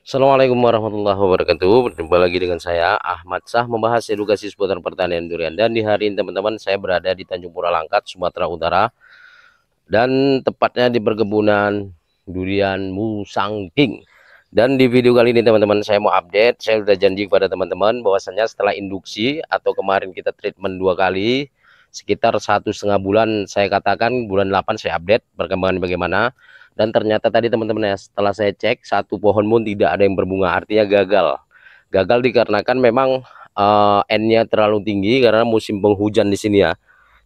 Assalamualaikum warahmatullahi wabarakatuh Berjumpa lagi dengan saya Ahmad Sah Membahas edukasi seputar pertanian durian Dan di hari ini teman-teman saya berada di Tanjung Pura Langkat Sumatera Utara Dan tepatnya di perkebunan durian Musang King Dan di video kali ini teman-teman saya mau update Saya sudah janji kepada teman-teman bahwasanya setelah induksi Atau kemarin kita treatment dua kali Sekitar satu setengah bulan saya katakan bulan 8 saya update perkembangan bagaimana dan ternyata tadi teman-teman ya setelah saya cek satu pohon pun tidak ada yang berbunga artinya gagal gagal dikarenakan memang uh, N-nya terlalu tinggi karena musim penghujan di sini ya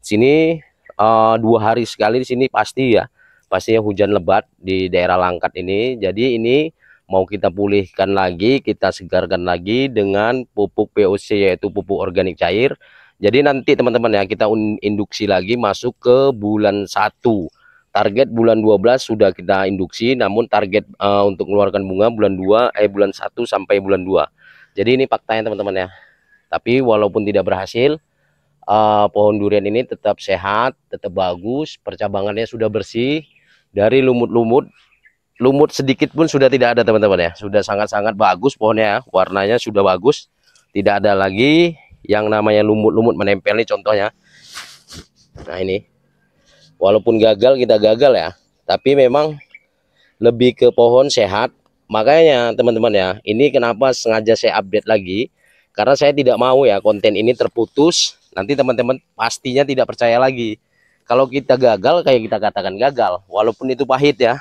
sini uh, dua hari sekali di sini pasti ya pastinya hujan lebat di daerah Langkat ini jadi ini mau kita pulihkan lagi kita segarkan lagi dengan pupuk POC yaitu pupuk organik cair jadi nanti teman-teman ya kita induksi lagi masuk ke bulan 1 target bulan 12 sudah kita induksi namun target uh, untuk mengeluarkan bunga bulan 2 eh bulan 1 sampai bulan 2 jadi ini faktanya teman-teman ya tapi walaupun tidak berhasil uh, pohon durian ini tetap sehat tetap bagus percabangannya sudah bersih dari lumut-lumut lumut sedikit pun sudah tidak ada teman-teman ya sudah sangat-sangat bagus pohonnya ya. warnanya sudah bagus tidak ada lagi yang namanya lumut-lumut menempel nih contohnya nah ini walaupun gagal kita gagal ya tapi memang lebih ke pohon sehat makanya teman-teman ya ini kenapa sengaja saya update lagi karena saya tidak mau ya konten ini terputus nanti teman-teman pastinya tidak percaya lagi kalau kita gagal kayak kita katakan gagal walaupun itu pahit ya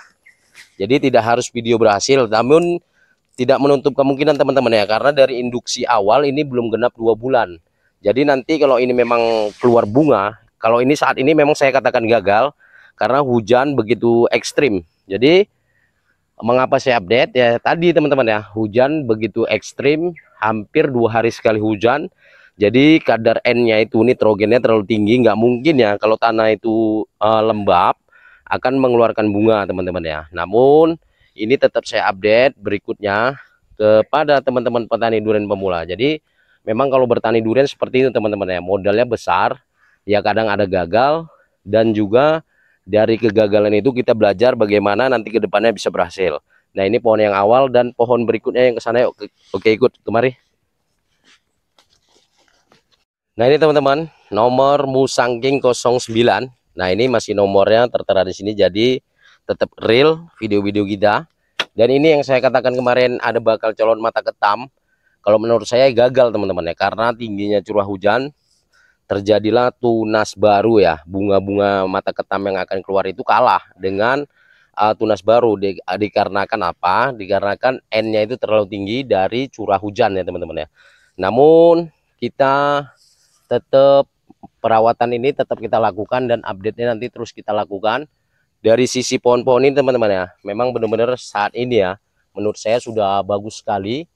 jadi tidak harus video berhasil namun tidak menutup kemungkinan teman-teman ya karena dari induksi awal ini belum genap dua bulan jadi nanti kalau ini memang keluar bunga kalau ini saat ini memang saya katakan gagal karena hujan begitu ekstrim. Jadi mengapa saya update ya tadi teman-teman ya hujan begitu ekstrim hampir dua hari sekali hujan. Jadi kadar N-nya itu nitrogennya terlalu tinggi, nggak mungkin ya kalau tanah itu uh, lembab akan mengeluarkan bunga teman-teman ya. Namun ini tetap saya update berikutnya kepada teman-teman petani durian pemula. Jadi memang kalau bertani durian seperti itu teman-teman ya modalnya besar ya kadang ada gagal dan juga dari kegagalan itu kita belajar bagaimana nanti ke depannya bisa berhasil. Nah, ini pohon yang awal dan pohon berikutnya yang ke sana yuk. Oke, ikut kemari. Nah, ini teman-teman, nomor Musangking 09. Nah, ini masih nomornya tertera di sini jadi tetap real video-video kita. Dan ini yang saya katakan kemarin ada bakal calon mata ketam. Kalau menurut saya gagal teman-teman ya karena tingginya curah hujan terjadilah tunas baru ya bunga-bunga mata ketam yang akan keluar itu kalah dengan uh, tunas baru di, uh, dikarenakan apa dikarenakan n-nya itu terlalu tinggi dari curah hujan ya teman-teman ya namun kita tetap perawatan ini tetap kita lakukan dan update-nya nanti terus kita lakukan dari sisi pohon-pohon ini teman-teman ya memang benar-benar saat ini ya menurut saya sudah bagus sekali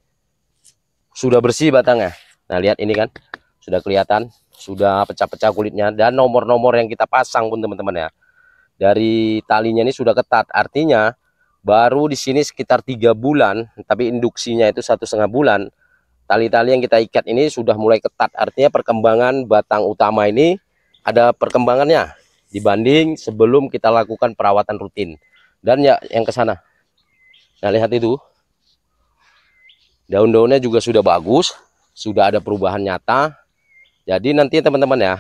sudah bersih batangnya nah lihat ini kan sudah kelihatan sudah pecah-pecah kulitnya dan nomor-nomor yang kita pasang pun teman-teman ya dari talinya ini sudah ketat artinya baru di sini sekitar tiga bulan tapi induksinya itu satu setengah bulan tali-tali yang kita ikat ini sudah mulai ketat artinya perkembangan batang utama ini ada perkembangannya dibanding sebelum kita lakukan perawatan rutin dan ya yang ke sana nah lihat itu daun-daunnya juga sudah bagus sudah ada perubahan nyata jadi nanti teman-teman ya,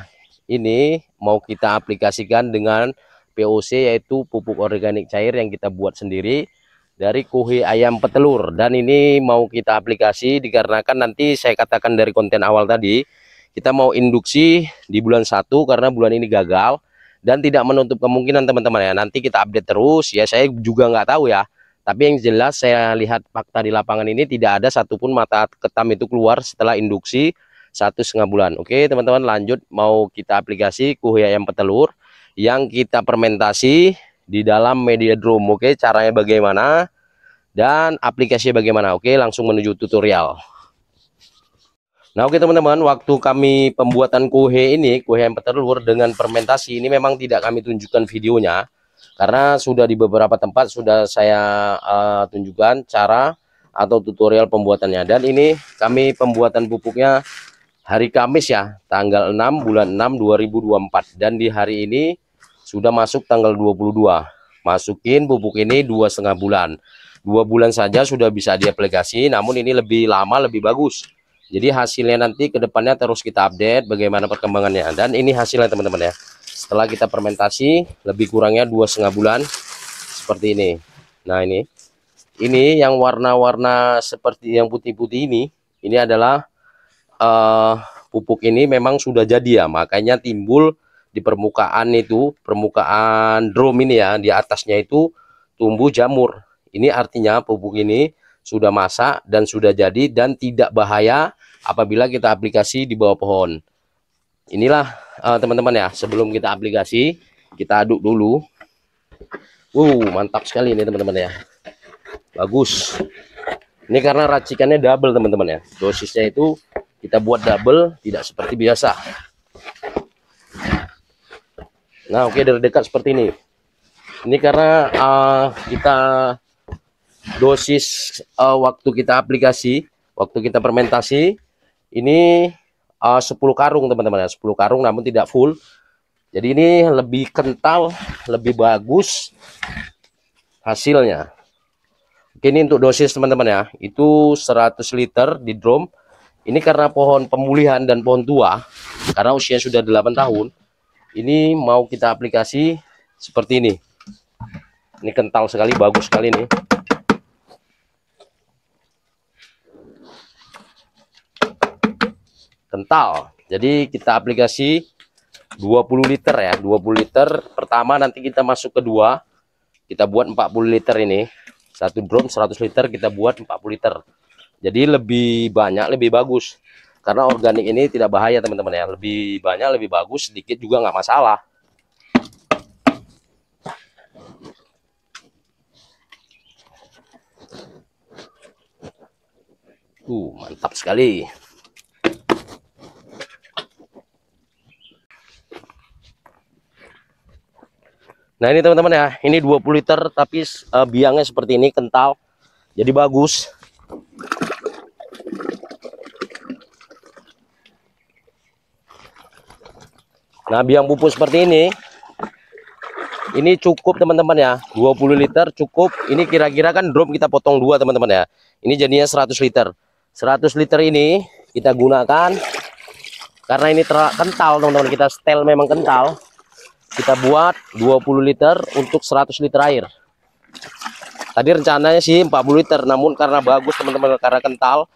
ini mau kita aplikasikan dengan POC yaitu pupuk organik cair yang kita buat sendiri dari kuhi ayam petelur dan ini mau kita aplikasi dikarenakan nanti saya katakan dari konten awal tadi kita mau induksi di bulan 1 karena bulan ini gagal dan tidak menutup kemungkinan teman-teman ya nanti kita update terus ya saya juga nggak tahu ya tapi yang jelas saya lihat fakta di lapangan ini tidak ada satupun mata ketam itu keluar setelah induksi satu setengah bulan oke teman-teman lanjut mau kita aplikasi kue ayam petelur yang kita fermentasi di dalam media drum oke caranya bagaimana dan aplikasinya bagaimana oke langsung menuju tutorial Nah oke teman-teman, waktu kami pembuatan kue ini, kue yang petelur dengan fermentasi ini memang tidak kami tunjukkan videonya. Karena sudah di beberapa tempat sudah saya uh, tunjukkan cara atau tutorial pembuatannya. Dan ini kami pembuatan pupuknya hari Kamis ya, tanggal 6 bulan 6 2024 dan di hari ini sudah masuk tanggal 22. Masukin pupuk ini dua setengah bulan. Dua bulan saja sudah bisa diaplikasi, namun ini lebih lama lebih bagus. Jadi hasilnya nanti kedepannya terus kita update bagaimana perkembangannya. Dan ini hasilnya teman-teman ya. Setelah kita fermentasi, lebih kurangnya dua setengah bulan seperti ini. Nah ini, ini yang warna-warna seperti yang putih-putih ini, ini adalah uh, pupuk ini memang sudah jadi ya makanya timbul di permukaan itu permukaan drum ini ya di atasnya itu tumbuh jamur ini artinya pupuk ini sudah masak dan sudah jadi dan tidak bahaya apabila kita aplikasi di bawah pohon inilah eh, teman-teman uh, ya sebelum kita aplikasi kita aduk dulu Wow mantap sekali ini teman-teman ya bagus ini karena racikannya double teman-teman ya dosisnya itu kita buat double tidak seperti biasa nah oke okay, dari dekat seperti ini ini karena uh, kita dosis uh, waktu kita aplikasi waktu kita fermentasi ini ah, uh, 10 karung teman-teman ya sepuluh 10 karung namun tidak full jadi ini lebih kental lebih bagus hasilnya Oke, ini untuk dosis teman-teman ya. Itu 100 liter di drum ini karena pohon pemulihan dan pohon tua, karena usianya sudah 8 tahun, ini mau kita aplikasi seperti ini. Ini kental sekali, bagus sekali nih. Kental. Jadi kita aplikasi 20 liter ya, 20 liter. Pertama nanti kita masuk kedua, kita buat 40 liter ini. Satu drum 100 liter kita buat 40 liter jadi lebih banyak lebih bagus karena organik ini tidak bahaya teman-teman ya lebih banyak lebih bagus sedikit juga nggak masalah Uh, mantap sekali. Nah ini teman-teman ya, ini 20 liter tapi uh, biangnya seperti ini kental, jadi bagus. Nah, biang pupuk seperti ini ini cukup teman-teman ya 20 liter cukup ini kira-kira kan drum kita potong dua teman-teman ya ini jadinya 100 liter 100 liter ini kita gunakan karena ini kental teman-teman kita setel memang kental kita buat 20 liter untuk 100 liter air tadi rencananya sih 40 liter namun karena bagus teman-teman karena kental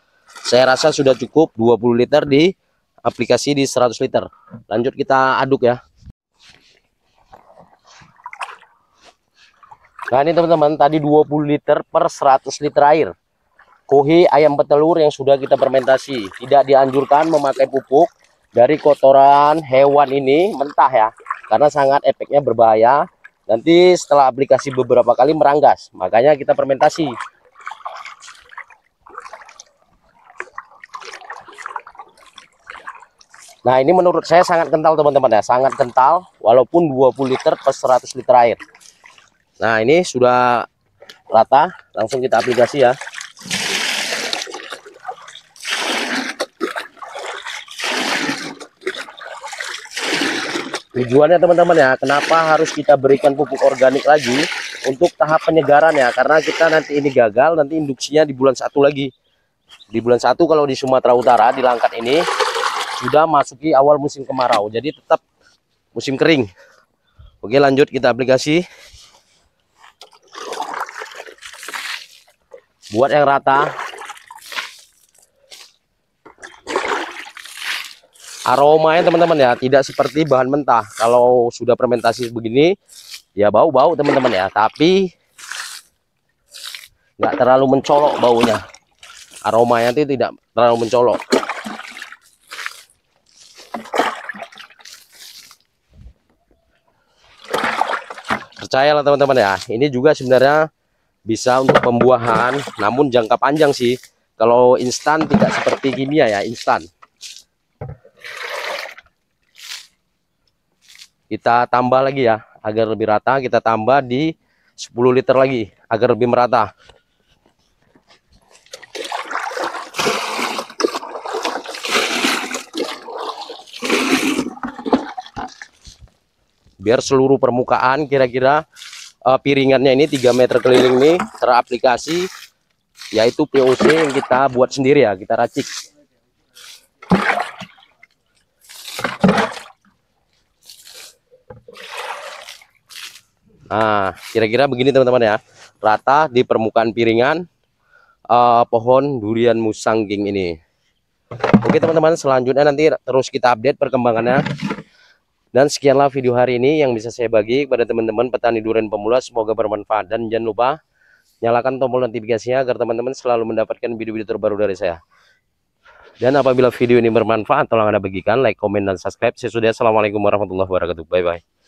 saya rasa sudah cukup 20 liter di aplikasi di 100 liter lanjut kita aduk ya nah ini teman-teman tadi 20 liter per 100 liter air kohi ayam petelur yang sudah kita fermentasi tidak dianjurkan memakai pupuk dari kotoran hewan ini mentah ya karena sangat efeknya berbahaya nanti setelah aplikasi beberapa kali meranggas makanya kita fermentasi Nah ini menurut saya sangat kental teman-teman ya Sangat kental walaupun 20 liter per 100 liter air Nah ini sudah rata Langsung kita aplikasi ya Tujuannya teman-teman ya Kenapa harus kita berikan pupuk organik lagi Untuk tahap penyegaran ya Karena kita nanti ini gagal Nanti induksinya di bulan satu lagi Di bulan satu kalau di Sumatera Utara Di Langkat ini sudah masuki awal musim kemarau jadi tetap musim kering oke lanjut kita aplikasi buat yang rata aromanya teman-teman ya tidak seperti bahan mentah kalau sudah fermentasi begini ya bau-bau teman-teman ya tapi nggak terlalu mencolok baunya aromanya itu tidak terlalu mencolok lah teman-teman ya ini juga sebenarnya bisa untuk pembuahan namun jangka panjang sih kalau instan tidak seperti kimia ya instan kita tambah lagi ya agar lebih rata kita tambah di 10 liter lagi agar lebih merata biar seluruh permukaan kira-kira uh, piringannya ini 3 meter keliling ini teraplikasi yaitu POC yang kita buat sendiri ya kita racik nah kira-kira begini teman-teman ya rata di permukaan piringan uh, pohon durian musang king ini oke teman-teman selanjutnya nanti terus kita update perkembangannya dan sekianlah video hari ini yang bisa saya bagi kepada teman-teman petani durian pemula. Semoga bermanfaat dan jangan lupa nyalakan tombol notifikasinya agar teman-teman selalu mendapatkan video-video terbaru dari saya. Dan apabila video ini bermanfaat, tolong Anda bagikan, like, komen, dan subscribe. Saya sudah. Assalamualaikum warahmatullahi wabarakatuh. Bye-bye.